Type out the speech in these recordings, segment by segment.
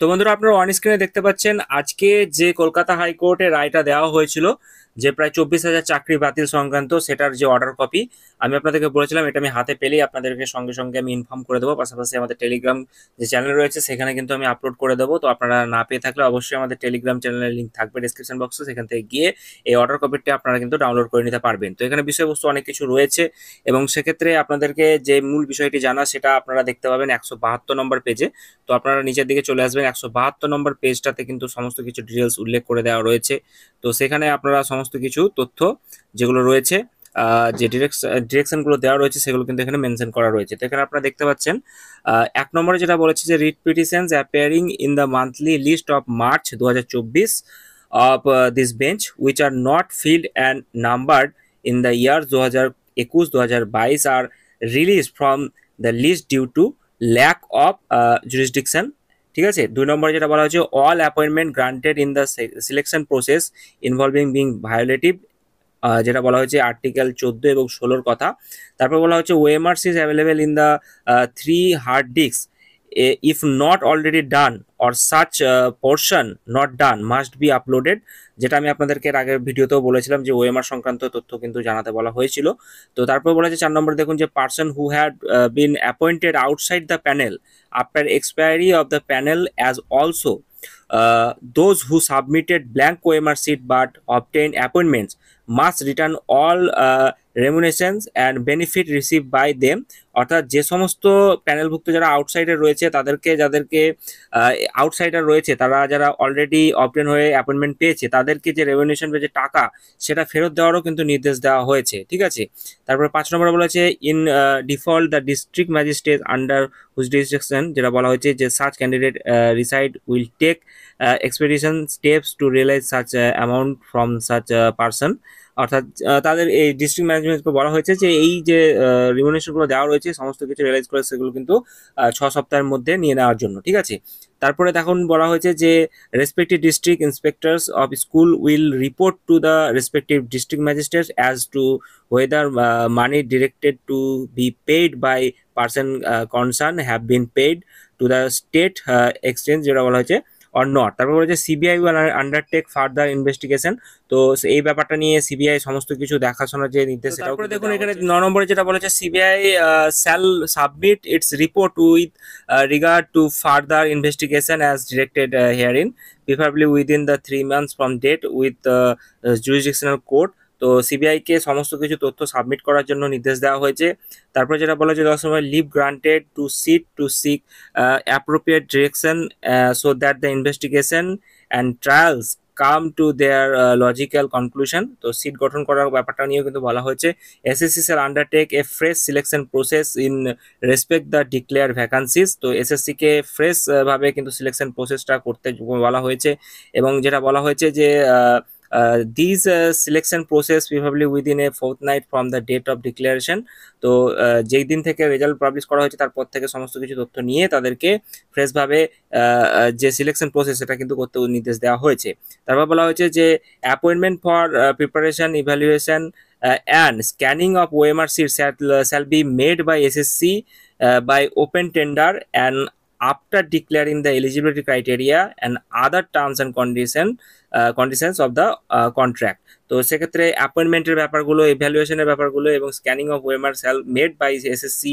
তো বন্ধুরা আপনারা অন স্ক্রিনে দেখতে পাচ্ছেন আজকে যে কলকাতা হাইকোর্টে রায়টা দেওয়া হয়েছিল যে প্রায় চব্বিশ হাজার চাকরি বাতিল সংক্রান্ত সেটার যে অর্ডার কপি আমি আপনাদেরকে বলেছিলাম এটা আমি হাতে পেলেই আপনাদেরকে সঙ্গে সঙ্গে আমি ইনফর্ম করে দেবো পাশাপাশি আমাদের টেলিগ্রাম যে চ্যানেল রয়েছে সেখানে কিন্তু আমি আপলোড করে দেবো তো আপনারা না পেয়ে থাকলে অবশ্যই আমাদের টেলিগ্রাম চ্যানেলের লিঙ্ক থাকবে ডিসক্রিপশন বক্সে সেখান থেকে গিয়ে এই অর্ডার কপিটা আপনারা কিন্তু ডাউনলোড করে নিতে পারবেন তো এখানে বিষয়বস্তু অনেক কিছু রয়েছে এবং সেক্ষেত্রে আপনাদেরকে যে মূল বিষয়টি জানা সেটা আপনারা দেখতে পাবেন একশো বাহাত্তর নম্বর পেজে তো আপনারা নিচের দিকে চলে আসবেন একশো বাহাত্তর নম্বর পেজটাতে কিন্তু সমস্ত কিছু ডিটেলস উল্লেখ করে দেওয়া রয়েছে তো সেখানে আপনারা সমস্ত সমস্ত কিছু তথ্য যেগুলো রয়েছে যে ডিরেকশন ডিরেকশনগুলো দেওয়া রয়েছে সেগুলো কিন্তু এখানে মেনশন করা রয়েছে এখানে আপনারা দেখতে পাচ্ছেন এক নম্বরে যেটা বলেছে যে writ petitions appearing in the monthly list of March two of this bench which are not filed and numbered in the year দু হাজার একুশ দু হাজার বাইশ আর release from the list due to lack of jurisdiction ঠিক আছে দুই নম্বরে যেটা বলা হয়েছে all appointment granted in the selection process involving being violative যেটা বলা হয়েছে আর্টিকেল চোদ্দ এবং ষোলোর কথা তারপর বলা হচ্ছে OMRC is available in the three hard disk if not already done or such uh, portion not done must be uploaded যেটা আমি আপনাদেরকে এর আগের ভিডিওতেও বলেছিলাম যে ওএমআর সংক্রান্ত তথ্য কিন্তু জানাতে বলা হয়েছিল তো তারপর বলা হয়েছে চার নম্বরে দেখুন যে person who had been appointed outside the panel after expiry of the panel as also those who submitted blank OMR sheet but obtain appointments must return all remunerations and benefit receive by them অর্থাৎ যে সমস্ত প্যানেলভুক্ত যারা outsider রয়েছে তাদেরকে যাদেরকে outsider রয়েছে তারা যারা অলরেডি অপটেন হয়ে অ্যাপয়েন্টমেন্ট পেয়েছে তাদেরকে যে রেমুনেশন যে টাকা সেটা ফেরত দেওয়ারও কিন্তু নির্দেশ দেওয়া হয়েছে ঠিক আছে তারপরে পাঁচ নম্বরে বলেছে in default the district magistrate under whose ডিস্ট্রিকশন যেটা বলা হয়েছে যে search candidate reside will take expedition steps to realise search amount from search person অর্থাৎ তাদের এই ডিস্ট্রিক্ট ম্যানেজমেন্টকে বলা হয়েছে যে এই যে রিমুনেশনগুলো দেওয়া রয়েছে সমস্ত কিছু রিয়েলাইজ করে সেগুলো কিন্তু ছ সপ্তাহের মধ্যে নিয়ে নেওয়ার জন্য ঠিক আছে তারপরে তখন বলা হয়েছে যে respective district inspectors of school will report to the respective district magistrate as to whether money directed to be paid by person concern have been paid to the state exchange যেটা বলা হয়েছে অর নট তারপর বলেছে CBI will undertake further investigation তো এই ব্যাপারটা নিয়ে CBI সমস্ত কিছু দেখাশোনার যে নির্দেশ তারপরে দেখুন এখানে ন নম্বরে যেটা বলেছে CBI shall submit its report with regard to further investigation as directed herein in preferably within the three months from date with jurisdictional court তো সিবিআইকে সমস্ত কিছু তথ্য সাবমিট করার জন্য নির্দেশ দেওয়া হয়েছে তারপরে যেটা বলা হয়েছে দশ সময় leave granted to SIT to seek appropriate direction so that the investigation and trials come to their logical conclusion তো সিট গঠন করার ব্যাপারটা নিয়েও কিন্তু বলা হয়েছে এসএসসিস এর undertake a fresh selection process in respect the declare vacancies তো এসএসসিকে ফ্রেশভাবে কিন্তু সিলেকশন প্রসেসটা করতে বলা হয়েছে এবং যেটা বলা হয়েছে যে Uh, these uh, selection process probably within a fortnight from the date of declaration তো uh, যেই দিন থেকে রেজাল্ট পাবলিশ করা হয়েছে তারপর থেকে সমস্ত কিছু তথ্য নিয়ে তাদেরকে ফ্রেশভাবে uh, uh, যে সিলেকশন প্রসেস সেটা কিন্তু করতে নির্দেশ দেওয়া হয়েছে তারপর বলা হয়েছে যে appointment for preparation evaluation and scanning of OMR sheet shall be made by SSC by open tender and after declaring the eligibility criteria and other terms and condition Uh, conditions of the uh, contract তো সেক্ষেত্রে অ্যাপয়েন্টমেন্টের ব্যাপারগুলো ইভ্যালুয়েশনের ব্যাপারগুলো এবং scanning of OMR shall made by SSC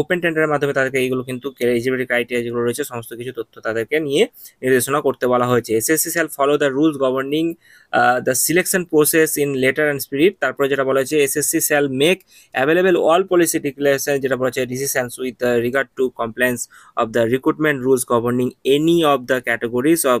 open টেন্ডারের মাধ্যমে তাদেরকে এইগুলো কিন্তু এলিজিবিলিটি ক্রাইটেরিয়া যেগুলো রয়েছে সমস্ত কিছু তথ্য তাদেরকে নিয়ে নির্দেশনা করতে বলা হয়েছে SSC shall follow the rules governing the selection process in letter and spirit তারপরে যেটা বলা হয়েছে SSC shall make available all policy declaration যেটা বলা হয়েছে decisions with regard to compliance of the recruitment rules governing any of the categories of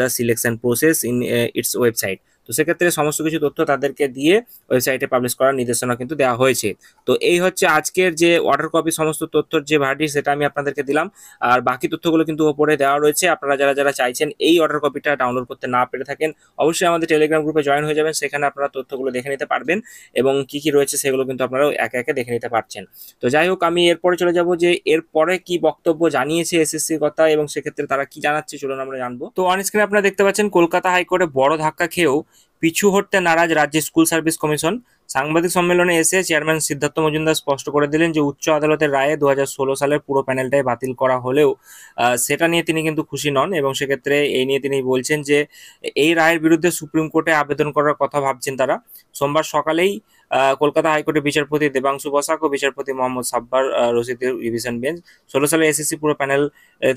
the selection process in its website তো সেক্ষেত্রে সমস্ত কিছু তথ্য তাদেরকে দিয়ে ওয়েবসাইটে পাবলিশ করার নির্দেশনা কিন্তু দেওয়া হয়েছে তো এই হচ্ছে আজকের যে অর্ডার কপি সমস্ত তথ্যর যে ভার্ডি সেটা আমি আপনাদেরকে দিলাম আর বাকি তথ্যগুলো কিন্তু ওপরে দেওয়া রয়েছে আপনারা যারা যারা চাইছেন এই অর্ডার কপিটা ডাউনলোড করতে না পেরে থাকেন অবশ্যই আমাদের টেলিগ্রাম গ্রুপে জয়েন হয়ে যাবেন সেখানে আপনারা তথ্যগুলো দেখে নিতে পারবেন এবং কি কি রয়েছে সেগুলো কিন্তু আপনারা একে একে দেখে নিতে পারছেন তো যাই হোক আমি এরপরে চলে যাব যে এরপরে কি বক্তব্য জানিয়েছে এসএসসি কথা এবং সেক্ষেত্রে তারা কি জানাচ্ছে চলুন আমরা জানবো তো অন স্ক্রিনে আপনারা দেখতে পাচ্ছেন কলকাতা হাইকোর্টে বড় ধাক্কা খেয়েও পিছু হটতে নারাজ রাজ্যের স্কুল সার্ভিস কমিশন সাংবাদিক সম্মেলনে এসে চেয়ারম্যান সিদ্ধার্থ মজুমদার স্পষ্ট করে দিলেন যে উচ্চ আদালতের রায়ে দু সালের পুরো প্যানেলটাই বাতিল করা হলেও সেটা নিয়ে তিনি কিন্তু খুশি নন এবং সেক্ষেত্রে এই নিয়ে তিনি বলছেন যে এই রায়ের বিরুদ্ধে সুপ্রিম কোর্টে আবেদন করার কথা ভাবছেন তারা সোমবার সকালেই কলকাতা হাইকোর্টের বিচারপতি দেবাংশু বসাক ও বিচারপতি মোহাম্মদ সাব্বার রশিদের ডিভিশন বেঞ্চ ষোলো সালে এসএসসি পুরো প্যানেল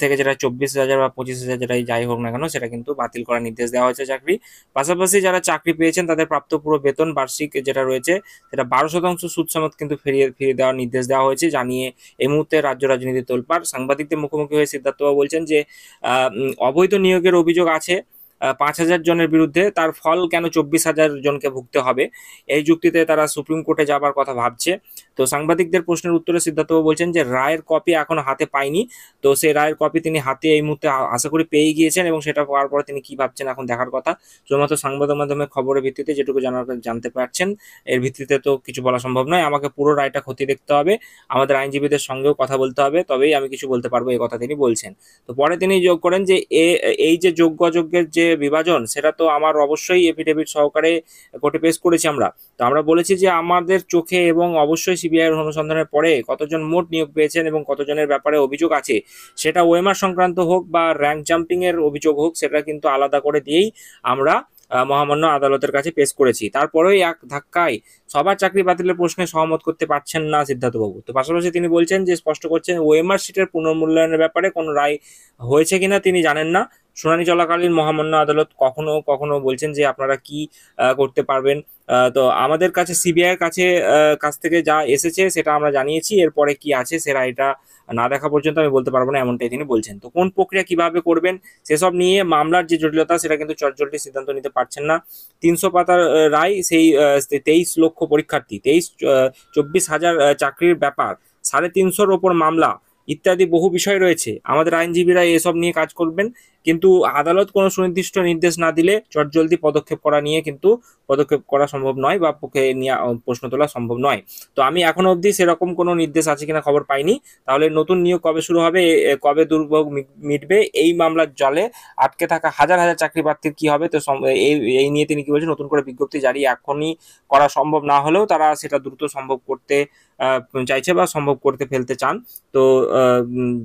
থেকে যেটা চব্বিশ হাজার বা পঁচিশ হাজার যেটাই যাই হোক না কেন সেটা কিন্তু বাতিল করার নির্দেশ দেওয়া হয়েছে চাকরি পাশাপাশি যারা চাকরি পেয়েছেন তাদের প্রাপ্ত পুরো বেতন বার্ষিক যেটা রয়েছে সেটা বারো শতাংশ সুদ সমেত কিন্তু ফিরিয়ে ফিরিয়ে দেওয়ার নির্দেশ দেওয়া হয়েছে জানিয়ে এই মুহূর্তে রাজ্য রাজনীতি তোলপাড় সাংবাদিকদের মুখোমুখি হয়ে সিদ্ধার্থবাবু বলছেন যে অবৈধ নিয়োগের অভিযোগ আছে পাঁচ হাজার জনের বিরুদ্ধে তার ফল কেন চব্বিশ হাজার জনকে ভুগতে হবে এই যুক্তিতে তারা সুপ্রিম কোর্টে যাবার কথা ভাবছে তো সাংবাদিকদের প্রশ্নের উত্তরে সিদ্ধার্থবাবু বলছেন যে রায়ের কপি এখন হাতে পায়নি তো সেই রায়ের কপি তিনি হাতে এই মুহূর্তে আশা করি পেয়ে গিয়েছেন এবং সেটা পাওয়ার পরে তিনি কি ভাবছেন এখন দেখার কথা শুধুমাত্র সংবাদ মাধ্যমে খবরের ভিত্তিতে যেটুকু জানার জানতে পারছেন এর ভিত্তিতে তো কিছু বলা সম্ভব নয় আমাকে পুরো রায়টা ক্ষতি দেখতে হবে আমাদের আইনজীবীদের সঙ্গেও কথা বলতে হবে তবেই আমি কিছু বলতে পারবো এই কথা তিনি বলছেন তো পরে তিনি যোগ করেন যে এই যে যোগ্য অযোগ্যের যে বিভাজন সেটা তো আমার অবশ্যই এফিডেভিট সহকারে কোর্টে পেশ করেছি আমরা তো আমরা বলেছি যে আমাদের চোখে এবং অবশ্যই সিবিআইয়ের অনুসন্ধানের পরে কতজন মোট নিয়োগ পেয়েছেন এবং কতজনের ব্যাপারে অভিযোগ আছে সেটা ওয়েমার সংক্রান্ত হোক বা র্যাঙ্ক জাম্পিংয়ের অভিযোগ হোক সেটা কিন্তু আলাদা করে দিয়েই আমরা মহামান্য আদালতের কাছে পেশ করেছি তারপরেও এক ধাক্কায় সবার চাকরি বাতিলের প্রশ্নে সহমত করতে পারছেন না সিদ্ধার্থবাবু তো পাশাপাশি তিনি বলছেন যে স্পষ্ট করছেন ওয়েমার সিটের পুনর্মূল্যায়নের ব্যাপারে কোনো রায় হয়েছে কিনা তিনি জানেন না শুনানি চলাকালীন মহামান্য আদালত কখনো কখনো বলছেন যে আপনারা কি করতে পারবেন তো আমাদের কাছে সিবিআইয়ের কাছে কাছ থেকে যা এসেছে সেটা আমরা জানিয়েছি এরপরে কি আছে সেটা এটা না দেখা পর্যন্ত আমি বলতে পারবো না এমনটাই তিনি বলছেন তো কোন প্রক্রিয়া কিভাবে করবেন সেসব নিয়ে মামলার যে জটিলতা সেটা কিন্তু চটজলটি সিদ্ধান্ত নিতে পারছেন না তিনশো পাতার রায় সেই তেইশ লক্ষ পরীক্ষার্থী তেইশ চব্বিশ হাজার চাকরির ব্যাপার সাড়ে তিনশোর ওপর মামলা ইত্যাদি বহু বিষয় রয়েছে আমাদের আইনজীবীরা এসব নিয়ে কাজ করবেন কিন্তু আদালত কোনো সুনির্দিষ্ট নির্দেশ না দিলে চটজলদি পদক্ষেপ করা নিয়ে কিন্তু পদক্ষেপ করা সম্ভব নয় বা পক্ষে নিয়ে প্রশ্ন তোলা সম্ভব নয় তো আমি এখন অবধি সেরকম কোনো নির্দেশ আছে কিনা খবর পাইনি তাহলে নতুন নিয়োগ কবে শুরু হবে কবে দুর্ভোগ মিটবে এই মামলার জলে আটকে থাকা হাজার হাজার চাকরি প্রার্থীর কি হবে তো এই নিয়ে তিনি কি বলছেন নতুন করে বিজ্ঞপ্তি জারি এখনই করা সম্ভব না হলেও তারা সেটা দ্রুত সম্ভব করতে চাইছে বা সম্ভব করতে ফেলতে চান তো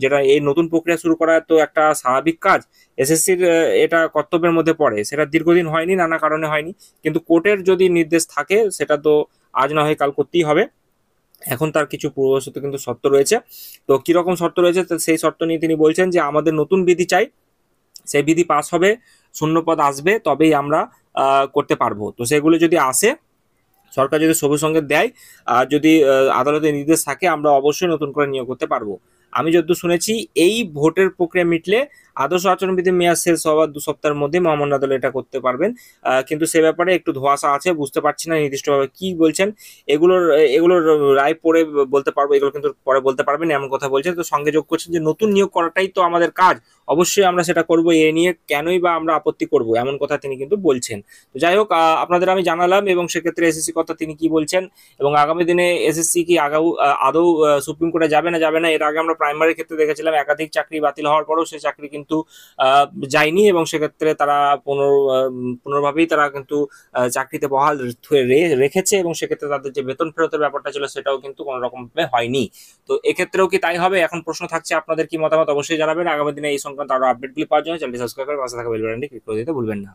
যেটা এই নতুন প্রক্রিয়া শুরু করা তো একটা স্বাভাবিক কাজ এসএসসির এটা কর্তব্যের মধ্যে পড়ে সেটা দীর্ঘদিন হয়নি নানা কারণে হয়নি কিন্তু কোর্টের যদি নির্দেশ থাকে সেটা তো আজ না হয় কাল করতেই হবে এখন তার কিছু পূর্বশত কিন্তু শর্ত রয়েছে তো কীরকম শর্ত রয়েছে সেই শর্ত নিয়ে তিনি বলছেন যে আমাদের নতুন বিধি চাই সেই বিধি পাস হবে শূন্যপদ আসবে তবেই আমরা করতে পারবো তো সেগুলো যদি আসে সরকার যদি সবুজ সঙ্গে দেয় আর যদি আদালতের নির্দেশ থাকে আমরা অবশ্যই নতুন করে নিয়োগ করতে পারবো আমি যদ্দূর শুনেছি এই ভোটের প্রক্রিয়া মিটলে আদর্শ আচরণবিধি মেয়াদ শেষ হওয়ার দু সপ্তাহের মধ্যে মোহাম্মদ আদল এটা করতে পারবেন কিন্তু সে ব্যাপারে একটু ধোয়াশা আছে বুঝতে পারছি না নির্দিষ্টভাবে কি বলছেন এগুলোর এগুলোর রায় পরে বলতে পারবো এগুলো কিন্তু পরে বলতে পারবেন এমন কথা বলছেন তো সঙ্গে যোগ করছেন যে নতুন নিয়োগ করাটাই তো আমাদের কাজ অবশ্যই আমরা সেটা করব এ নিয়ে কেনই বা আমরা আপত্তি করব এমন কথা তিনি কিন্তু বলছেন তো যাই হোক আপনাদের আমি জানালাম এবং সেক্ষেত্রে এসএসসি কথা তিনি কি বলছেন এবং আগামী দিনে এসএসসি কি আগাউ আদৌ সুপ্রিম কোর্টে যাবে না যাবে না এর আগে আমরা প্রাইমারির ক্ষেত্রে দেখেছিলাম একাধিক চাকরি বাতিল হওয়ার পরেও সে চাকরি কিন্তু যায়নি এবং সেক্ষেত্রে তারা পুনর পুনর্ভাবেই তারা কিন্তু চাকরিতে বহাল রেখেছে এবং সেক্ষেত্রে তাদের যে বেতন ফেরতের ব্যাপারটা ছিল সেটাও কিন্তু কোনো রকমভাবে হয়নি তো এক্ষেত্রেও কি তাই হবে এখন প্রশ্ন থাকছে আপনাদের কি মতামত অবশ্যই জানাবেন আগামী দিনে এই সংক্রান্ত আরো আপডেটগুলি পাওয়ার জন্য চ্যানেলটি সাবস্ক্রাইব করে পাশে থাকা বেল বাটনটি ক্লিক করে দিতে ভুলবেন না